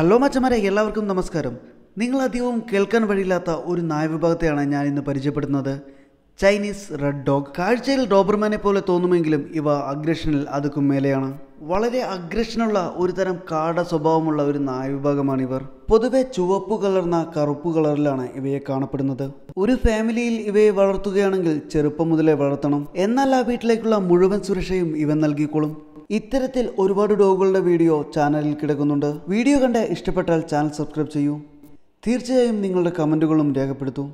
hello മച്ചമാരെ എല്ലാവർക്കും നമസ്കാരം നിങ്ങൾ അധികവും കേൾക്കാൻ വഴിയില്ലാത്ത ഒരു നായ വിഭാഗത്തെയാണ് ഞാൻ ഇന്ന് പരിചയപ്പെടുന്നത് ചൈനീസ് റെഡ് ഡോഗ് കാഴ്ചയിൽ ഡോബർമാനെ പോലെ തോന്നുമെങ്കിലും ഇവ അഗ്രഷനിൽ അതുക്കും മേലെയാണ് വളരെ അഗ്രഷനുള്ള ഒരു തരം കാട സ്വഭാവമുള്ള ഒരു നായ വിഭാഗമാണിവർ പൊതുവെ ചുവപ്പ് കലർന്ന കറുപ്പ് കളറിലാണ് ഇവയെ കാണപ്പെടുന്നത് ഒരു ഫാമിലിയിൽ ഇവയെ വളർത്തുകയാണെങ്കിൽ ചെറുപ്പം മുതലേ വളർത്തണം എന്നാൽ ആ വീട്ടിലേക്കുള്ള മുഴുവൻ സുരക്ഷയും ഇവ നൽകിക്കോളും ഇത്തരത്തിൽ ഒരുപാട് ഡോഗുകളുടെ വീഡിയോ ചാനലിൽ കിടക്കുന്നുണ്ട് വീഡിയോ കണ്ട് ഇഷ്ടപ്പെട്ടാൽ ചാനൽ സബ്സ്ക്രൈബ് ചെയ്യൂ തീർച്ചയായും നിങ്ങളുടെ കമൻറ്റുകളും രേഖപ്പെടുത്തൂ